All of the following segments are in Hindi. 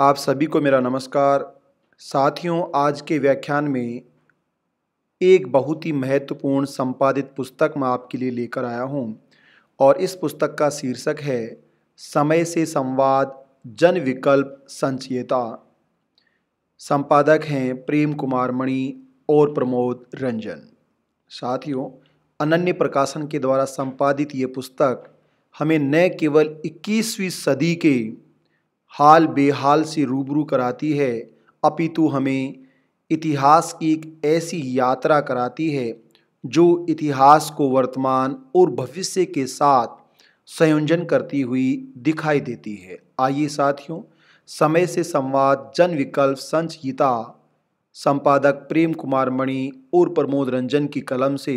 आप सभी को मेरा नमस्कार साथियों आज के व्याख्यान में एक बहुत ही महत्वपूर्ण संपादित पुस्तक मैं आपके लिए लेकर आया हूं और इस पुस्तक का शीर्षक है समय से संवाद जन विकल्प संचयता संपादक हैं प्रेम कुमार मणि और प्रमोद रंजन साथियों अनन्य प्रकाशन के द्वारा संपादित ये पुस्तक हमें न केवल 21वीं सदी के हाल बेहाल से रूबरू कराती है अपितु हमें इतिहास की एक ऐसी यात्रा कराती है जो इतिहास को वर्तमान और भविष्य के साथ संयोजन करती हुई दिखाई देती है आइए साथियों समय से संवाद जन विकल्प संचयिता संपादक प्रेम कुमार मणि और प्रमोद रंजन की कलम से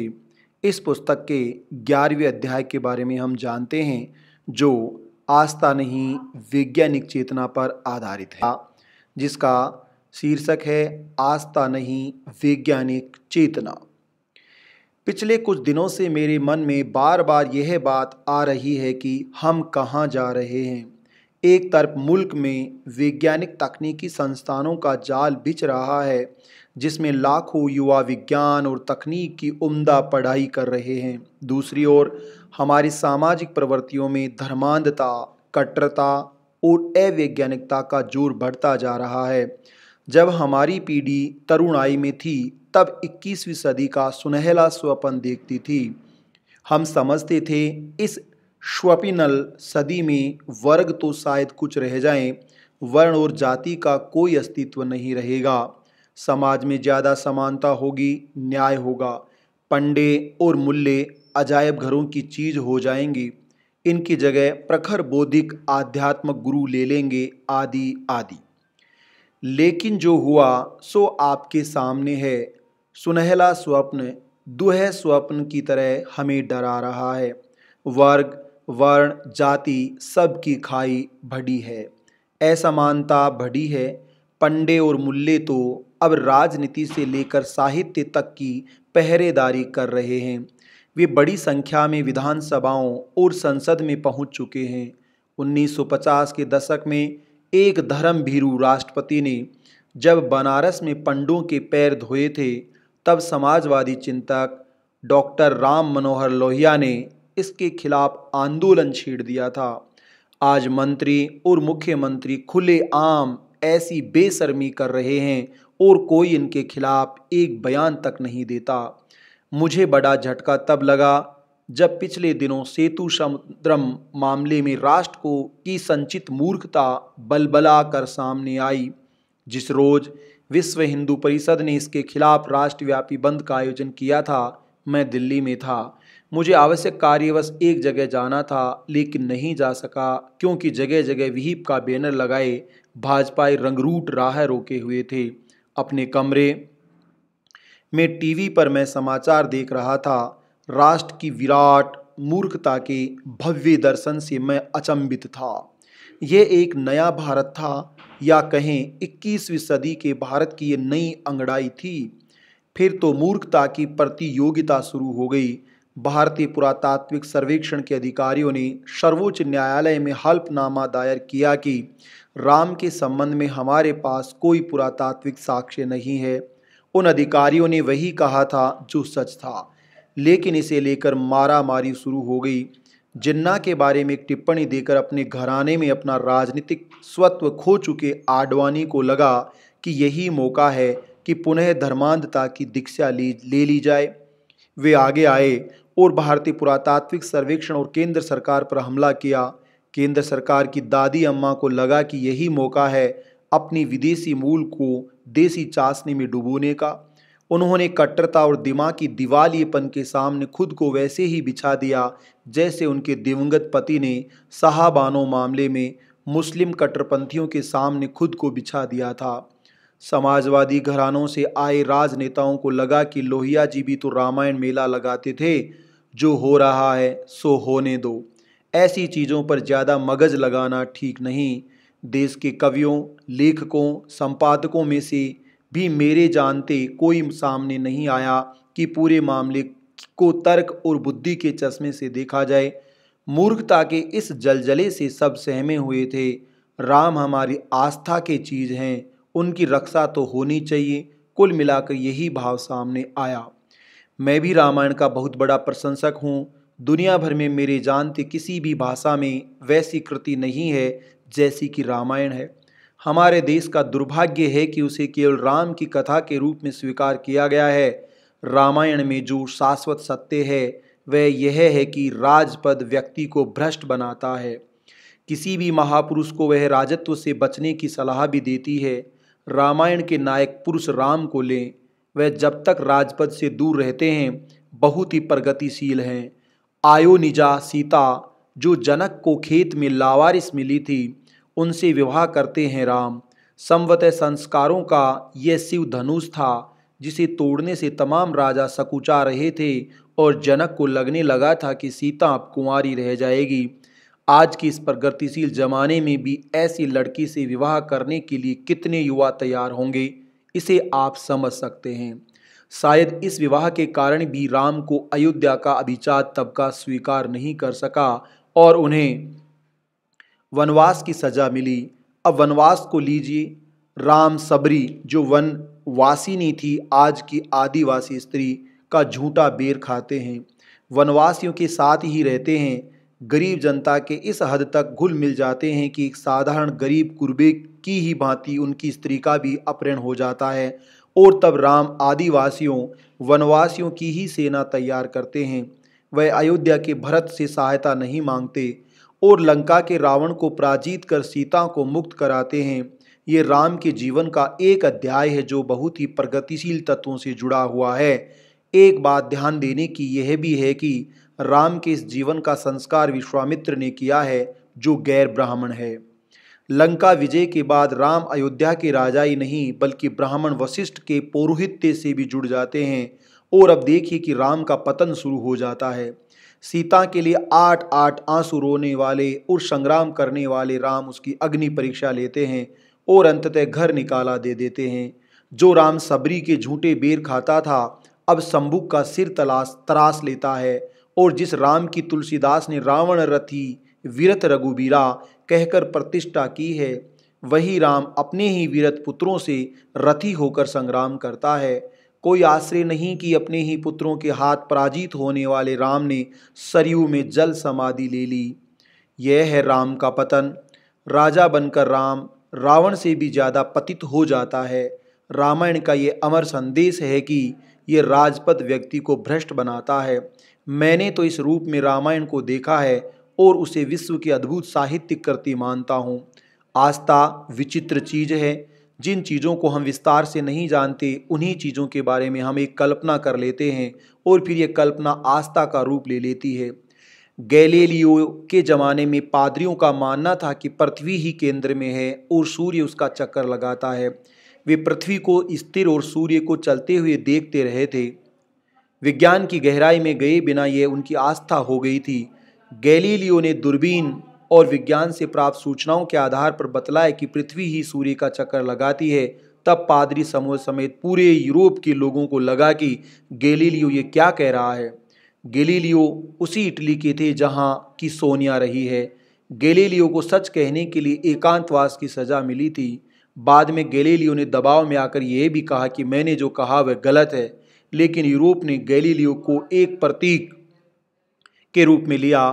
इस पुस्तक के ग्यारहवें अध्याय के बारे में हम जानते हैं जो आस्था नहीं वैज्ञानिक चेतना पर आधारित है जिसका शीर्षक है आस्था नहीं वैज्ञानिक चेतना पिछले कुछ दिनों से मेरे मन में बार बार यह बात आ रही है कि हम कहाँ जा रहे हैं एक तरफ मुल्क में वैज्ञानिक तकनीकी संस्थानों का जाल बिछ रहा है जिसमें लाखों युवा विज्ञान और तकनीक की उम्दा पढ़ाई कर रहे हैं दूसरी ओर हमारी सामाजिक प्रवृत्तियों में धर्मांधता कट्टरता और अवैज्ञानिकता का जोर बढ़ता जा रहा है जब हमारी पीढ़ी तरुणाई में थी तब 21वीं सदी का सुनहला स्वपन देखती थी हम समझते थे इस स्वपिनल सदी में वर्ग तो शायद कुछ रह जाएं, वर्ण और जाति का कोई अस्तित्व नहीं रहेगा समाज में ज़्यादा समानता होगी न्याय होगा पंडे और मुल्ले अजायब घरों की चीज़ हो जाएंगी इनकी जगह प्रखर बौद्धिक आध्यात्मिक गुरु ले लेंगे आदि आदि लेकिन जो हुआ सो आपके सामने है सुनहला स्वप्न दुह स्वप्न की तरह हमें डरा रहा है वर्ग वर्ण जाति सब की खाई भड़ी है असमानता भड़ी है पंडे और मुल्ले तो अब राजनीति से लेकर साहित्य तक की पहरेदारी कर रहे हैं वे बड़ी संख्या में विधानसभाओं और संसद में पहुंच चुके हैं 1950 के दशक में एक धर्म भीरू राष्ट्रपति ने जब बनारस में पंडों के पैर धोए थे तब समाजवादी चिंतक डॉक्टर राम मनोहर लोहिया ने इसके खिलाफ आंदोलन छेड़ दिया था आज मंत्री और मुख्यमंत्री खुले आम ऐसी बेशर्मी कर रहे हैं और कोई इनके खिलाफ एक बयान तक नहीं देता मुझे बड़ा झटका तब लगा जब पिछले दिनों सेतु समुद्रम मामले में राष्ट्र को की संचित मूर्खता बलबला कर सामने आई जिस रोज विश्व हिंदू परिषद ने इसके खिलाफ राष्ट्रव्यापी बंद का आयोजन किया था मैं दिल्ली में था मुझे आवश्यक कार्यवश एक जगह जाना था लेकिन नहीं जा सका क्योंकि जगह जगह विहिप का बैनर लगाए भाजपाई रंगरूट राह रोके हुए थे अपने कमरे में टीवी पर मैं समाचार देख रहा था राष्ट्र की विराट मूर्खता के भव्य दर्शन से मैं अचंभित था ये एक नया भारत था या कहें 21वीं सदी के भारत की ये नई अंगड़ाई थी फिर तो मूर्खता की प्रतियोगिता शुरू हो गई भारतीय पुरातात्विक सर्वेक्षण के अधिकारियों ने सर्वोच्च न्यायालय में हल्फनामा दायर किया कि राम के संबंध में हमारे पास कोई पुरातात्विक साक्ष्य नहीं है उन अधिकारियों ने वही कहा था जो सच था लेकिन इसे लेकर मारा मारी शुरू हो गई जिन्ना के बारे में एक टिप्पणी देकर अपने घराने में अपना राजनीतिक स्वत्व खो चुके आडवाणी को लगा कि यही मौका है कि पुनः धर्मांधता की दीक्षा ली ले ली जाए वे आगे आए और भारतीय पुरातात्विक सर्वेक्षण और केंद्र सरकार पर हमला किया केंद्र सरकार की दादी अम्मा को लगा कि यही मौका है अपने विदेशी मूल को देसी चाशनी में डुबोने का उन्होंने कट्टरता और दिमागी दिवालीपन के सामने खुद को वैसे ही बिछा दिया जैसे उनके दिवंगत पति ने साहबानो मामले में मुस्लिम कट्टरपंथियों के सामने खुद को बिछा दिया था समाजवादी घरानों से आए राजनेताओं को लगा कि लोहिया जी भी तो रामायण मेला लगाते थे जो हो रहा है सो होने दो ऐसी चीज़ों पर ज़्यादा मगज लगाना ठीक नहीं देश के कवियों लेखकों संपादकों में से भी मेरे जानते कोई सामने नहीं आया कि पूरे मामले को तर्क और बुद्धि के चश्मे से देखा जाए मूर्खता के इस जलजले से सब सहमे हुए थे राम हमारी आस्था के चीज़ हैं उनकी रक्षा तो होनी चाहिए कुल मिलाकर यही भाव सामने आया मैं भी रामायण का बहुत बड़ा प्रशंसक हूँ दुनिया भर में मेरे जानते किसी भी भाषा में वैसी कृति नहीं है जैसी कि रामायण है हमारे देश का दुर्भाग्य है कि उसे केवल राम की कथा के रूप में स्वीकार किया गया है रामायण में जो शाश्वत सत्य है वह यह है कि राजपद व्यक्ति को भ्रष्ट बनाता है किसी भी महापुरुष को वह राजत्व से बचने की सलाह भी देती है रामायण के नायक पुरुष राम को लें वह जब तक राजपद से दूर रहते हैं बहुत ही प्रगतिशील हैं आयो निजा सीता जो जनक को खेत में लावारिस मिली थी उनसे विवाह करते हैं राम संवत संस्कारों का यह शिव धनुष था जिसे तोड़ने से तमाम राजा सकुचा रहे थे और जनक को लगने लगा था कि सीता अब कुंवारी रह जाएगी आज की इस प्रगतिशील जमाने में भी ऐसी लड़की से विवाह करने के लिए कितने युवा तैयार होंगे इसे आप समझ सकते हैं शायद इस विवाह के कारण भी राम को अयोध्या का अभिचार तबका स्वीकार नहीं कर सका और उन्हें वनवास की सज़ा मिली अब वनवास को लीजिए राम सबरी जो वन वासिनी थी आज की आदिवासी स्त्री का झूठा बेर खाते हैं वनवासियों के साथ ही रहते हैं गरीब जनता के इस हद तक घुल मिल जाते हैं कि एक साधारण गरीब कुर्बे की ही भांति उनकी स्त्री का भी अपहरण हो जाता है और तब राम आदिवासियों वनवासियों की ही सेना तैयार करते हैं वह अयोध्या के भरत से सहायता नहीं मांगते और लंका के रावण को पराजित कर सीता को मुक्त कराते हैं ये राम के जीवन का एक अध्याय है जो बहुत ही प्रगतिशील तत्वों से जुड़ा हुआ है एक बात ध्यान देने की यह भी है कि राम के इस जीवन का संस्कार विश्वामित्र ने किया है जो गैर ब्राह्मण है लंका विजय के बाद राम अयोध्या के राजा ही नहीं बल्कि ब्राह्मण वशिष्ठ के पौरोहित्य से भी जुड़ जाते हैं और अब देखिए कि राम का पतन शुरू हो जाता है सीता के लिए आठ आठ आंसू रोने वाले और संग्राम करने वाले राम उसकी अग्नि परीक्षा लेते हैं और अंततः घर निकाला दे देते हैं जो राम सबरी के झूठे बेर खाता था अब शंभुक का सिर तलाश तराश लेता है और जिस राम की तुलसीदास ने रावण रथी वीरत रघुबीरा कहकर प्रतिष्ठा की है वही राम अपने ही वीरत पुत्रों से रथी होकर संग्राम करता है कोई आश्रय नहीं कि अपने ही पुत्रों के हाथ पराजित होने वाले राम ने सरयू में जल समाधि ले ली यह है राम का पतन राजा बनकर राम रावण से भी ज़्यादा पतित हो जाता है रामायण का ये अमर संदेश है कि ये राजपद व्यक्ति को भ्रष्ट बनाता है मैंने तो इस रूप में रामायण को देखा है और उसे विश्व के अद्भुत साहित्यिक कृति मानता हूँ आस्था विचित्र चीज़ है जिन चीज़ों को हम विस्तार से नहीं जानते उन्हीं चीज़ों के बारे में हम एक कल्पना कर लेते हैं और फिर ये कल्पना आस्था का रूप ले लेती है गैलीलियो के ज़माने में पादरियों का मानना था कि पृथ्वी ही केंद्र में है और सूर्य उसका चक्कर लगाता है वे पृथ्वी को स्थिर और सूर्य को चलते हुए देखते रहे थे विज्ञान की गहराई में गए बिना ये उनकी आस्था हो गई थी गैलीलियो ने दूरबीन और विज्ञान से प्राप्त सूचनाओं के आधार पर बतलाए कि पृथ्वी ही सूर्य का चक्कर लगाती है तब पादरी समूह समेत पूरे यूरोप के लोगों को लगा कि गेलीलियो ये क्या कह रहा है गेलीलियो उसी इटली के थे जहाँ की सोनिया रही है गेलीलियो को सच कहने के लिए एकांतवास की सज़ा मिली थी बाद में गेलीलियो ने दबाव में आकर यह भी कहा कि मैंने जो कहा वह गलत है लेकिन यूरोप ने गैलीलियो को एक प्रतीक के रूप में लिया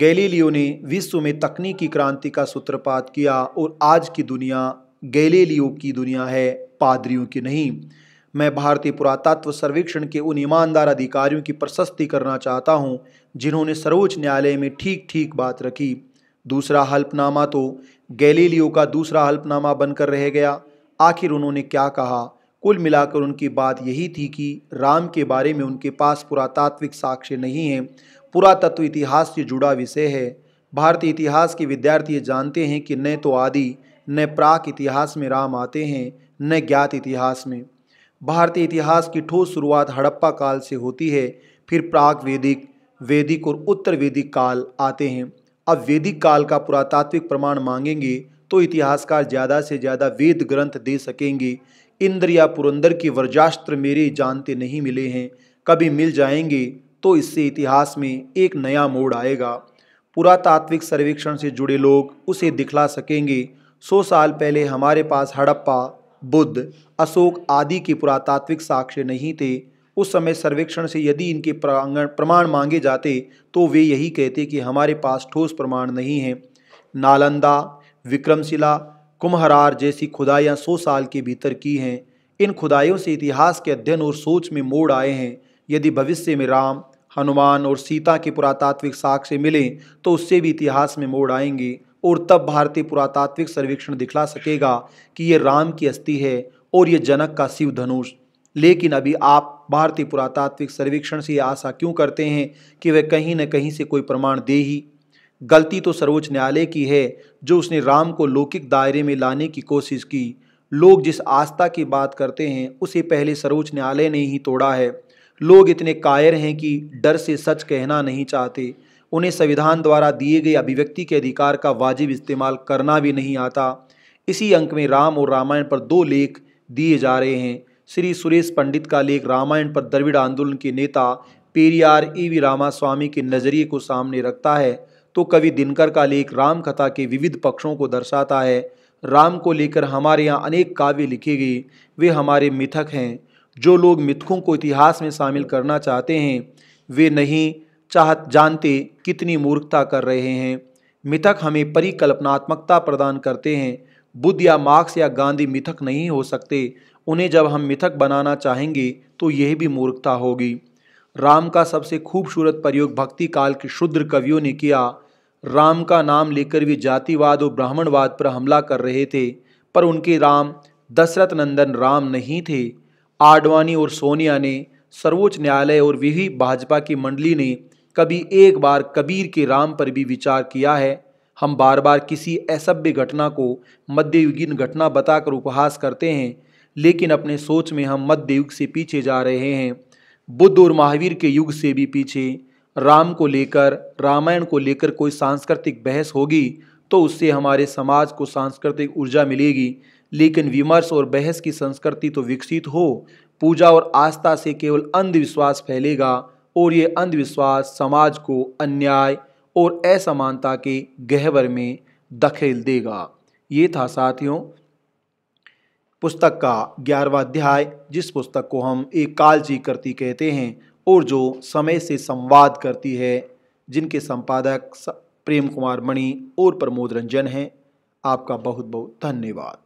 गैलीलियो ने विश्व में तकनीकी क्रांति का सूत्रपात किया और आज की दुनिया गैलीलियो की दुनिया है पादरियों की नहीं मैं भारतीय पुरातत्व सर्वेक्षण के उन ईमानदार अधिकारियों की प्रशस्ति करना चाहता हूं जिन्होंने सर्वोच्च न्यायालय में ठीक ठीक बात रखी दूसरा हल्फनामा तो गैलीलियो का दूसरा हल्फनामा बनकर रह गया आखिर उन्होंने क्या कहा कुल मिलाकर उनकी बात यही थी कि राम के बारे में उनके पास पुरातात्विक साक्ष्य नहीं हैं पुरातत्व इतिहास से जुड़ा विषय है भारतीय इतिहास के विद्यार्थी जानते हैं कि न तो आदि न प्राक इतिहास में राम आते हैं न ज्ञात इतिहास में भारतीय इतिहास की ठोस शुरुआत हड़प्पा काल से होती है फिर प्राक वैदिक वैदिक और उत्तर वैदिक काल आते हैं अब वैदिक काल का पुरातात्विक प्रमाण मांगेंगे तो इतिहासकार ज़्यादा से ज़्यादा वेद ग्रंथ दे सकेंगे इंद्र या पुरंदर के वर्जास्त्र मेरे जानते नहीं मिले हैं कभी मिल जाएंगे तो इससे इतिहास में एक नया मोड़ आएगा पुरातात्विक सर्वेक्षण से जुड़े लोग उसे दिखला सकेंगे सौ साल पहले हमारे पास हड़प्पा बुद्ध अशोक आदि के पुरातात्विक साक्ष्य नहीं थे उस समय सर्वेक्षण से यदि इनके प्रांगण प्रमाण मांगे जाते तो वे यही कहते कि हमारे पास ठोस प्रमाण नहीं है नालंदा विक्रमशिला कुम्हरार जैसी खुदाइयाँ सौ साल के भीतर की हैं इन खुदाइयों से इतिहास के अध्ययन और सोच में मोड़ आए हैं यदि भविष्य में राम हनुमान और सीता के पुरातात्विक साक्ष्य मिलें तो उससे भी इतिहास में मोड़ आएंगे और तब भारतीय पुरातात्विक सर्वेक्षण दिखला सकेगा कि ये राम की अस्थि है और ये जनक का शिव धनुष लेकिन अभी आप भारतीय पुरातात्विक सर्वेक्षण से आशा क्यों करते हैं कि वह कहीं न कहीं से कोई प्रमाण दे ही गलती तो सर्वोच्च न्यायालय की है जो उसने राम को लौकिक दायरे में लाने की कोशिश की लोग जिस आस्था की बात करते हैं उसे पहले सर्वोच्च न्यायालय ने ही तोड़ा है लोग इतने कायर हैं कि डर से सच कहना नहीं चाहते उन्हें संविधान द्वारा दिए गए अभिव्यक्ति के अधिकार का वाजिब इस्तेमाल करना भी नहीं आता इसी अंक में राम और रामायण पर दो लेख दिए जा रहे हैं श्री सुरेश पंडित का लेख रामायण पर द्रविड़ आंदोलन के नेता पेरियार ई वी रामास्वामी के नज़रिए को सामने रखता है तो कवि दिनकर का लेख रामकथा के विविध पक्षों को दर्शाता है राम को लेकर हमारे यहाँ अनेक काव्य लिखे गए वे हमारे मिथक हैं जो लोग मिथकों को इतिहास में शामिल करना चाहते हैं वे नहीं चाह जानते कितनी मूर्खता कर रहे हैं मिथक हमें परिकल्पनात्मकता प्रदान करते हैं बुद्ध या मार्क्स या गांधी मिथक नहीं हो सकते उन्हें जब हम मिथक बनाना चाहेंगे तो यह भी मूर्खता होगी राम का सबसे खूबसूरत प्रयोग भक्ति काल के शुद्र कवियों ने किया राम का नाम लेकर वे जातिवाद और ब्राह्मणवाद पर हमला कर रहे थे पर उनके राम दशरथ नंदन राम नहीं थे आडवाणी और सोनिया ने सर्वोच्च न्यायालय और विही भाजपा की मंडली ने कभी एक बार कबीर के राम पर भी विचार किया है हम बार बार किसी असभ्य घटना को मध्ययुगीन घटना बताकर उपहास करते हैं लेकिन अपने सोच में हम मध्ययुग से पीछे जा रहे हैं बुद्ध और महावीर के युग से भी पीछे राम को लेकर रामायण को लेकर कोई सांस्कृतिक बहस होगी तो उससे हमारे समाज को सांस्कृतिक ऊर्जा मिलेगी लेकिन विमर्श और बहस की संस्कृति तो विकसित हो पूजा और आस्था से केवल अंधविश्वास फैलेगा और ये अंधविश्वास समाज को अन्याय और असमानता के गहवर में दखेल देगा ये था साथियों पुस्तक का ग्यारहवा अध्याय जिस पुस्तक को हम एक जी करती कहते हैं और जो समय से संवाद करती है जिनके संपादक प्रेम कुमार मणि और प्रमोद रंजन हैं आपका बहुत बहुत धन्यवाद